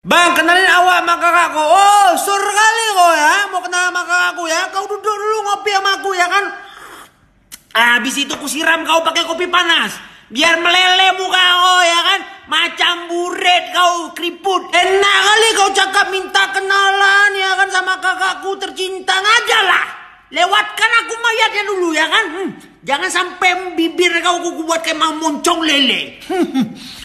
Bang, kenalin awak sama kakakku. Oh, sur kali kau ya. Mau kenal sama kakakku ya. Kau duduk dulu ngopi sama aku ya kan. Habis itu kusiram kau pakai kopi panas. Biar meleleh muka kau ya kan. Macam buret kau keriput. Enak kali kau cakap minta kenalan ya kan sama kakakku tercinta. ngajalah? Lewatkan aku mayatnya dulu ya kan. Hmm. Jangan sampai bibir kau kuku buat kayak moncong lele.